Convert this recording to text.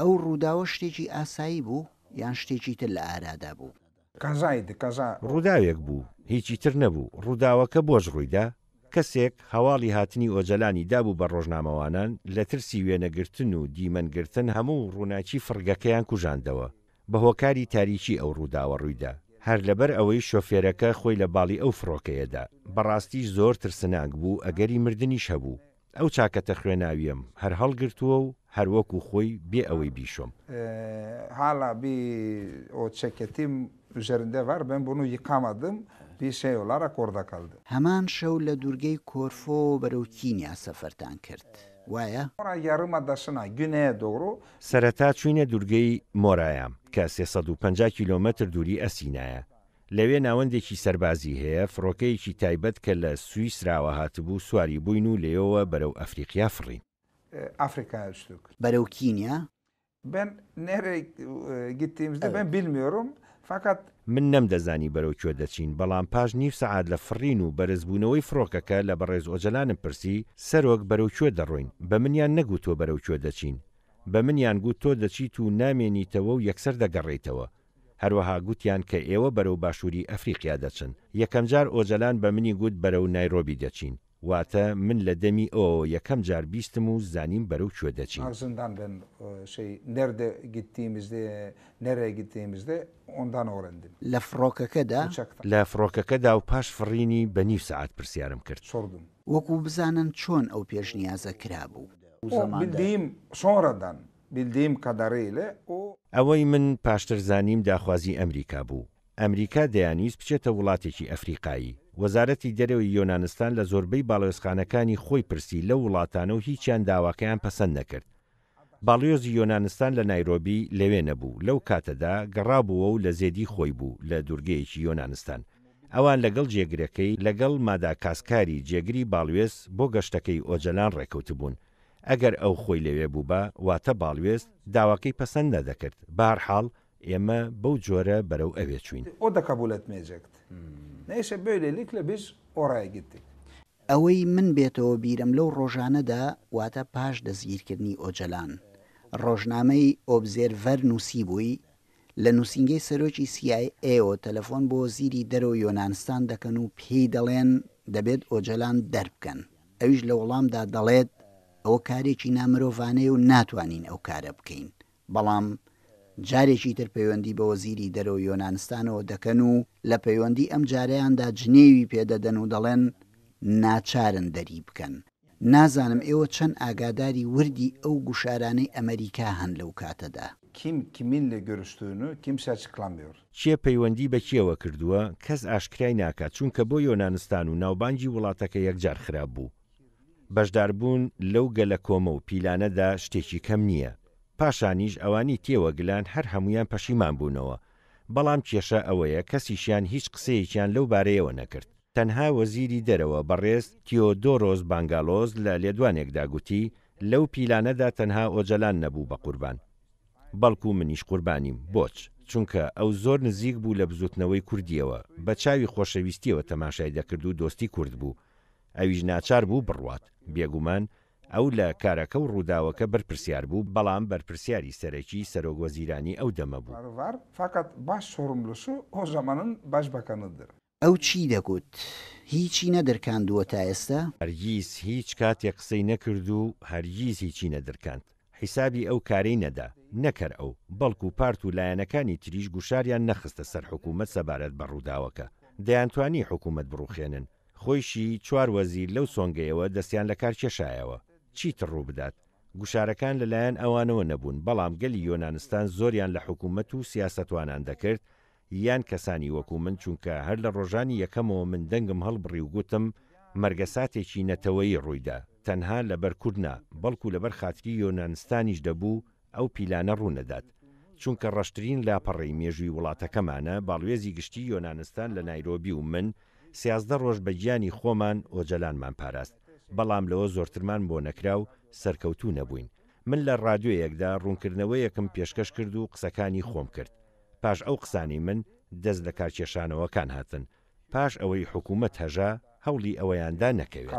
ئەو ڕووداوە شتێکی ئاسایی بوو یان شتێکی تر لە ئارادا بوو ڕووداوێک بوو هیچی تر نەبوو ڕووداوەکە بۆش ڕوویدا کەسێک هەواڵی هاتنی ئۆجلانی دابوو بە ڕۆژنامەوانان لە ترسی وێنەگرتن و دیمەنگرتن هەموو ڕووناچی فرگەکەیان کوژاندەوە بە هۆکاری تاریکی ئەو ڕووداوە ڕوویدا هەر لەبەر ئەوەی شۆفێرەکە خۆی لە باڵی ئەو فڕۆکەیەدا بەڕاستی زۆر ترسناک بوو ئەگەری مردنیش هەبوو ئەو چاکەتە خوێناویم هەر هەڵگرتووە و هەروەکو خۆی بێ ئەوەی بیشۆم حالا ئۆچەکەتیم ژەرندەڤار بم بوون و یقامەدم پیشەیۆلارە کۆڕ دەکەلد هەمان شەو لە دوورگەی کۆرفۆ بەرەو کینیا سەفەرتان کرد. وایە یارممە دەشنا گوێ دۆڕۆ سەرەتا چوینە دوورگەی مۆرایە کە 350 کیلومتر دووری ئەسینایە لەوێ ناوەندێکی سربازی هەیە فڕۆکەیەکی تایبەت کە لە سوئیسراوە هاتبوو سواری بووین و لێەوە بەرەو ئەفریقیا فڕین ئافریقا بەرەو کینیا بن نێرێک گتیم دەبن بیلمێڕم فقط من نەمدەزانی بەرەو کوێ دەچین بەڵام پاش نیف سعات لە فڕین و بەرزبوونەوەی فرۆکەکە لە بەڕێز ئۆجلانم پرسی سەرۆک بەرەو کوێ دەڕۆین بە منیان نەگووتۆ بەرەو کوێ دەچین بە منیان گوت تۆ دەچیت و نامێنیتەوە و یەکسەر دەگەڕێیتەوە هەروەها گوتیان کە ئێوە بەرەو باشووری ئەفریقیا دەچن یەکەم جار ئۆجلان بە منی گوت بەرەو نایرۆبی دەچین واتە من لە دەمی ئەو یەکەم جار بیستم و زانیم بەرەو کوێ دەچین زندان بن نەردە گتیمزدە نەرە گتیمزدە ئۆندان ئۆرەندن لە فڕۆکەکەدا لە فڕۆکەکەدا و پاش فڕینی بە نیف سعات پرسیارم کرد سردم وەکو بزانن چۆن ئەو پێشنیازە کرابوو بیم سۆڕەدان بildییم کەدەڕێ لە ئەو ئەوەی من پاشتر زانیم داخوازی ئەمریکا بوو ئەمریکا دەیانیست بچێتە وڵاتێکی ئەفریقایی وەزارەتی دەرەوەی یۆنانستان لە زۆربەی باڵێزخانەکانی خۆی پرسی لە وڵاتانە و هیچیان داواکەیان پەسەند نەکرد باڵیۆزی یۆنانستان لە نایرۆبی لەوێ نەبوو لەو کاتەدا گەڕابووە و لە زێدی خۆی بوو لە دورگەیەکی یۆنانستان ئەوان لەگەڵ جێگرەکەی لەگەڵ ماداکاسکاری جێگری باڵوێز بۆ گەشتەکەی ئۆجلان ڕێکەوتبوون ئەگەر ئەو خۆی لەوێ بوو بە واتە باڵوێست داواکەی پەسەند نەدەکرد بارحاڵ ئێمە بەو جۆرە بەرەو ئەوێ چوین ئۆ دەکەبولەت مێجێکت نەیشە بێلێلیک لە بێژ ئۆڕایگتی ئەوەی من بێتەوە بیرم لەو ڕۆژانەدا واتە پاش دەستگیرکردنی ئۆجلان ڕۆژنامەی ئۆبزێرڤەر نووسی بووی لە نووسنگی سەرۆکی سیAO تەلەفۆن بۆ زیری دەرەوە یۆنانستان دەکەن و پێی دەڵێن دەبێت ئۆجلان دەربکەن ئەویش لە وڵامدا دەڵێت ئەوە کارێکی نامرۆڤانەیە و ناتوانین ئەو کارە بکەین بەڵام جارێکی تر پەیوەندی بە وەزیری دەرەوە یۆنانستانەوە دەکەن و لە پەیوەندی ئەم جارەیاندا جنێوی پێدەدەن و دەڵێن ناچارن دەری بکەن نازانم ئێوە چەند ئاگاداری وردی ئەو گوشارانەی ئەمریکا هەن لەو کاتەدا کیم کیمین لە گەرشتون و کیم ساچکلامبیێر چیە پەیوەندی بە کیەوە کردووە کەس ئاشکرای ناکات چونکە بۆ یۆنانستان و ناوبانگی وڵاتەکە یەکجار خراپ بوو بەشداربوون لەو گەلە کۆمە و پیلانەدا شتێکی کەم نییە پاشانیش ئەوانی تێوە گلان هەر هەمویان پەشیمان بوونەوە بەڵام کێشە ئەوەیە کەسیشیان هیچ قسەیەکیان لەو بارەیەوە نەکرد تەنها وەزیری دەرەوە بەڕێز تیۆدۆرۆز بانگالۆز لە لێدوانێکدا گوتی لەو پیلانەدا تەنها ئۆجلان نەبوو بە قوربان بەڵکو منیش قوربانیم بۆچ چونکە ئەو زۆر نزیک بوو لە بزوتنەوەی کوردیەوە بە چاوی خۆشەویستیەوە تەماشای دەکرد و دۆستی کورد بوو ئەویش ناچار بوو بڕوات بێگومان ئەو لە کارەکە و ڕووداوەکە بەرپرسیار بوو بەڵام بەرپرسیاری سەرەکی سەرۆگۆزیرانی ئەو دەمە بوو فقط باش شڕملش هۆژەمانن باش بەکەنەدر ئەو چی دەگوت هیچی نەدرکاندووە تا ئێستا هەرگیز هیچ کاتێک قسەی نەکرد و هەرگیز هیچی نەدرکاند حیسابی ئەو کارەی نەدا نەکەر ئەو بەڵکو و پارت و لایەنەکانی تریش گوشاریان نەخستە سەر حکوومەت سەبارەت بە ڕووداوەکە دەیانتوانی حکوومەت بڕوخێنن خۆیشی چوار وەزیر لەو سۆنگەیەوە دەستیان لە کار کێشایەوە چیتر ڕوو بدات گوشارەکان لەلایەن ئەوانەوە نەبوون بەڵام گەلی یۆنانستان زۆریان لە حکوومەت و سیاستوانان دەکرد یان کەسانی وەکو من چونکە هەر لە ڕۆژانی یەکەمەوە من دەنگم هەڵبڕی و گوتم مەرگەساتێکی نەتەوەی ڕوویدا تەنها لەبەر کوردنا بەڵکو لەبەر خاتری یۆنانستانیش دەبوو ئەو پیلانە ڕوونەدات چونکە ڕەشترین لاپەڕی مێژووی وڵاتەکەمانە باڵێزی گشتی یۆنانستان لە نایرۆبی و من سیازدە ڕۆژ بە گیانی خۆمان ئۆجلانمان پاراست بەڵام لەوە زۆرترمان بۆ نەکرا و سەرکەوتوو نەبووین من لە رادیۆیەکدا ڕوونکردنەوەیەکم پێشکەش کرد و قسەکانی خۆم کرد پاش ئەو قسانی من دەست لە کارکێشانەوەکان هاتن پاش ئەوەی حکوومەت هەژا هەوڵی ئەوەیاندا نەکەوێت